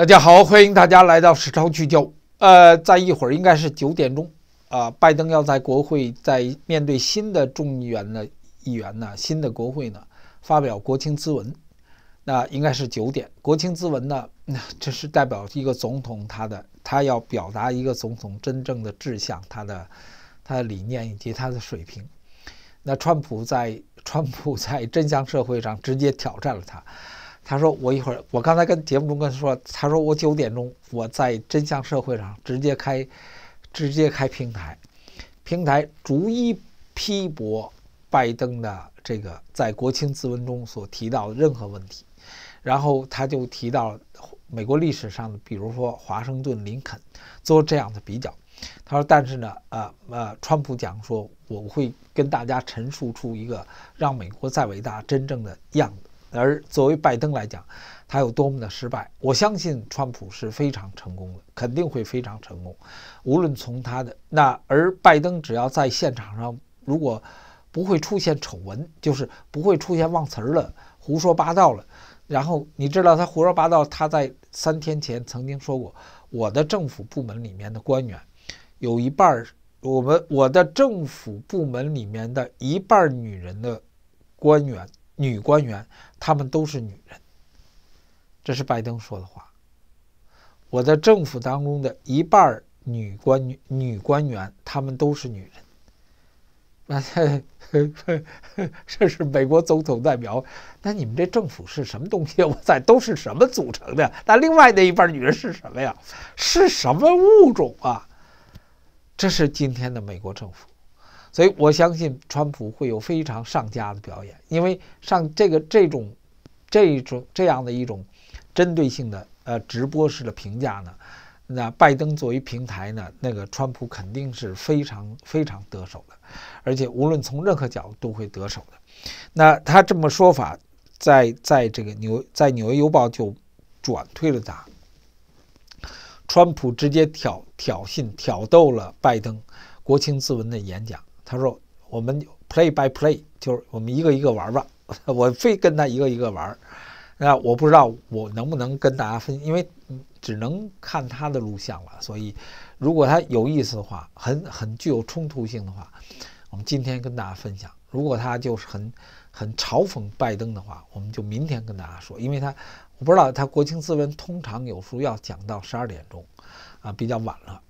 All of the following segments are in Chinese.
大家好，欢迎大家来到史超聚焦。呃，在一会儿应该是九点钟啊，拜登要在国会在面对新的众议员的议员呢，新的国会呢发表国情咨文。那应该是九点，国情咨文呢，那 这是代表一个总统他的他要表达一个总统真正的志向，他的他的理念以及他的水平。那川普在川普在真相社会上直接挑战了他。他说：“我一会儿，我刚才跟节目中跟他说，他说我九点钟我在真相社会上直接开，直接开平台，平台逐一批驳拜登的这个在国情咨文中所提到的任何问题。然后他就提到美国历史上，比如说华盛顿、林肯，做这样的比较。他说：但是呢，呃呃，川普讲说我会跟大家陈述出一个让美国再伟大真正的样子。”而作为拜登来讲，他有多么的失败，我相信川普是非常成功的，肯定会非常成功。无论从他的那，而拜登只要在现场上，如果不会出现丑闻，就是不会出现忘词儿了、胡说八道了。然后你知道他胡说八道，他在三天前曾经说过，我的政府部门里面的官员有一半儿，我们我的政府部门里面的一半儿女人的官员，女官员。她们都是女人，这是拜登说的话。我的政府当中的一半女官女女官员，她们都是女人。那 这是美国总统代表。那你们这政府是什么东西？我在都是什么组成的？那另外那一半女人是什么呀？是什么物种啊？这是今天的美国政府。所以我相信川普会有非常上佳的表演，因为上这个这种。这种这样的一种针对性的呃直播式的评价呢，那拜登作为平台呢，那个川普肯定是非常非常得手的，而且无论从任何角度都会得手的。那他这么说法，在在这个纽在纽约邮报就转推了他，川普直接挑挑衅挑逗了拜登国情咨文的演讲，他说我们 play by play 就是我们一个一个玩吧。我非跟他一个一个玩儿，那我不知道我能不能跟大家分因为只能看他的录像了。所以，如果他有意思的话，很很具有冲突性的话，我们今天跟大家分享；如果他就是很很嘲讽拜登的话，我们就明天跟大家说。因为他我不知道他国情咨文通常有时候要讲到十二点钟，啊，比较晚了。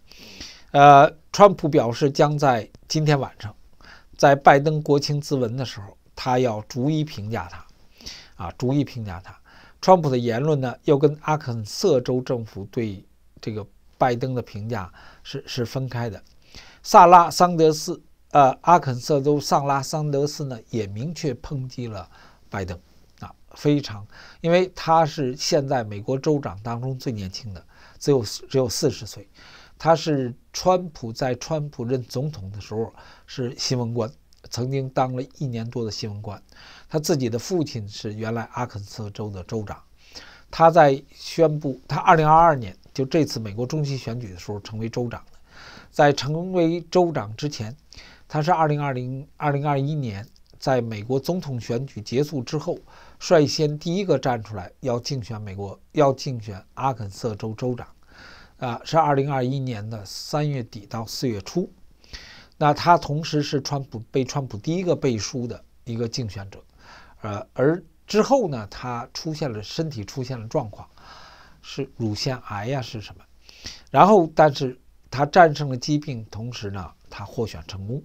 呃，川普表示将在今天晚上，在拜登国情咨文的时候。他要逐一评价他，啊，逐一评价他。川普的言论呢，又跟阿肯色州政府对这个拜登的评价是是分开的。萨拉桑德斯，呃，阿肯色州萨拉桑德斯呢，也明确抨击了拜登，啊，非常，因为他是现在美国州长当中最年轻的，只有只有四十岁。他是川普在川普任总统的时候是新闻官。曾经当了一年多的新闻官，他自己的父亲是原来阿肯色州的州长。他在宣布他2022年就这次美国中期选举的时候成为州长在成为州长之前，他是2020、2021年在美国总统选举结束之后，率先第一个站出来要竞选美国，要竞选阿肯色州州长。啊，是2021年的三月底到四月初。那他同时是川普被川普第一个背书的一个竞选者，呃，而之后呢，他出现了身体出现了状况，是乳腺癌呀，是什么？然后，但是他战胜了疾病，同时呢，他获选成功，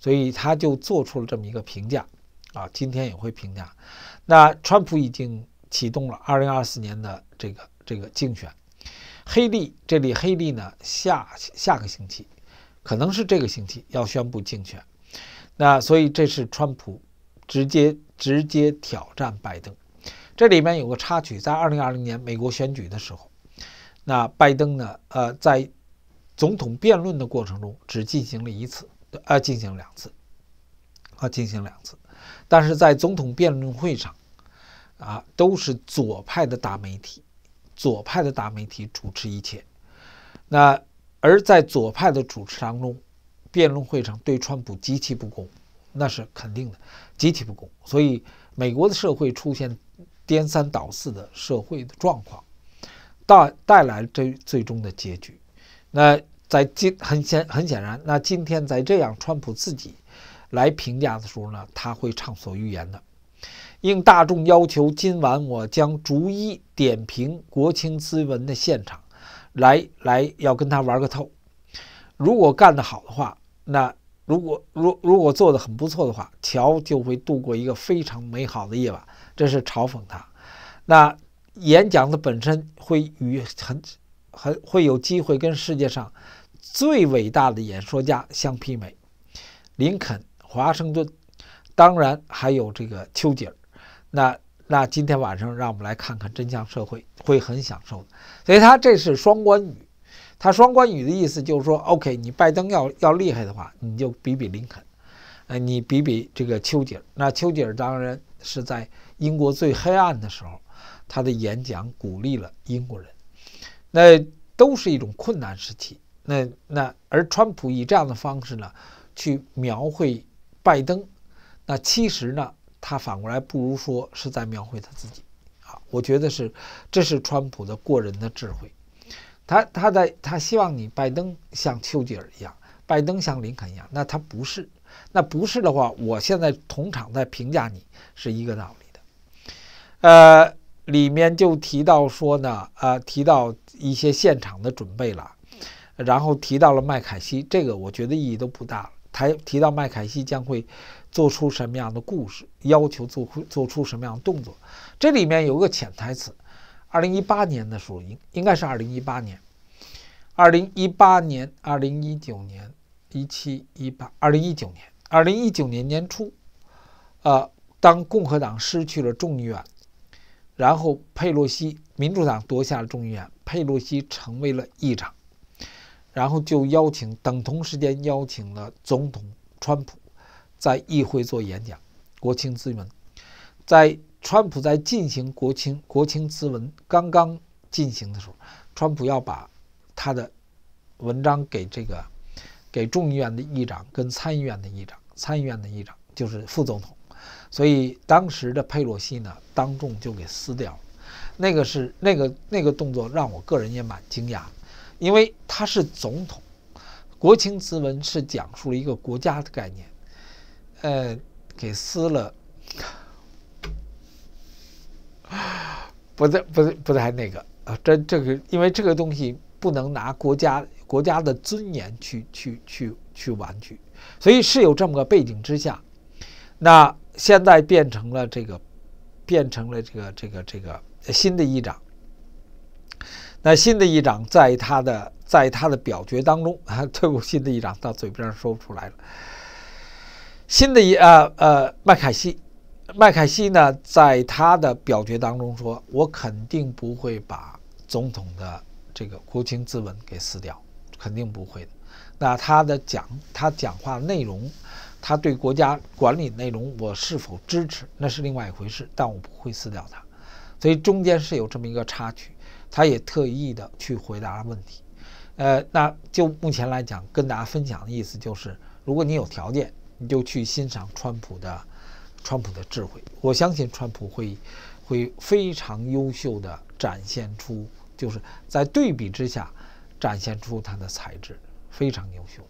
所以他就做出了这么一个评价，啊，今天也会评价。那川普已经启动了2024年的这个这个竞选，黑利这里，黑利呢，下下个星期。可能是这个星期要宣布竞选，那所以这是川普直接直接挑战拜登。这里面有个插曲，在二零二零年美国选举的时候，那拜登呢，呃，在总统辩论的过程中只进行了一次，呃，进行两次，啊，进行两次，但是在总统辩论会上，啊，都是左派的大媒体，左派的大媒体主持一切，那。而在左派的主持当中，辩论会上对川普极其不公，那是肯定的，极其不公。所以美国的社会出现颠三倒四的社会的状况，带带来这最终的结局。那在今很显很显然，那今天在这样川普自己来评价的时候呢，他会畅所欲言的。应大众要求，今晚我将逐一点评国情咨文的现场。来来，要跟他玩个透。如果干得好的话，那如果如如果做的很不错的话，乔就会度过一个非常美好的夜晚。这是嘲讽他。那演讲的本身会与很很会有机会跟世界上最伟大的演说家相媲美，林肯、华盛顿，当然还有这个丘吉尔。那。那今天晚上让我们来看看真相，社会会很享受的。所以他这是双关语，他双关语的意思就是说，OK，你拜登要要厉害的话，你就比比林肯，呃，你比比这个丘吉尔。那丘吉尔当然是在英国最黑暗的时候，他的演讲鼓励了英国人。那都是一种困难时期。那那而川普以这样的方式呢，去描绘拜登，那其实呢。他反过来不如说是在描绘他自己，啊，我觉得是，这是川普的过人的智慧。他他在他希望你拜登像丘吉尔一样，拜登像林肯一样，那他不是，那不是的话，我现在同场在评价你是一个道理的。呃，里面就提到说呢，呃，提到一些现场的准备了，然后提到了麦凯西，这个我觉得意义都不大了。他提到麦凯西将会。做出什么样的故事？要求做出做出什么样的动作？这里面有个潜台词。二零一八年的时候，应应该是二零一八年，二零一八年，二零一九年，一七一八，二零一九年，二零一九年年初，呃，当共和党失去了众议院，然后佩洛西民主党夺下了众议院，佩洛西成为了议长，然后就邀请，等同时间邀请了总统川普。在议会做演讲，国情咨文，在川普在进行国情国情咨文刚刚进行的时候，川普要把他的文章给这个给众议院的议长跟参议院的议长，参议院的议长就是副总统，所以当时的佩洛西呢，当众就给撕掉了。那个是那个那个动作让我个人也蛮惊讶，因为他是总统，国情咨文是讲述了一个国家的概念。呃，给撕了，不在不在不在那个啊！这这个，因为这个东西不能拿国家、国家的尊严去、去、去、去玩去，所以是有这么个背景之下。那现在变成了这个，变成了这个、这个、这个新的议长。那新的议长在他的在他的表决当中啊，退伍新的议长到嘴边儿说不出来了。新的一呃呃，麦凯西，麦凯西呢，在他的表决当中说，我肯定不会把总统的这个国情咨文给撕掉，肯定不会的。那他的讲他讲话内容，他对国家管理内容，我是否支持那是另外一回事，但我不会撕掉它。所以中间是有这么一个插曲，他也特意的去回答了问题。呃，那就目前来讲，跟大家分享的意思就是，如果你有条件。你就去欣赏川普的，川普的智慧。我相信川普会，会非常优秀的展现出，就是在对比之下展现出他的才智，非常优秀。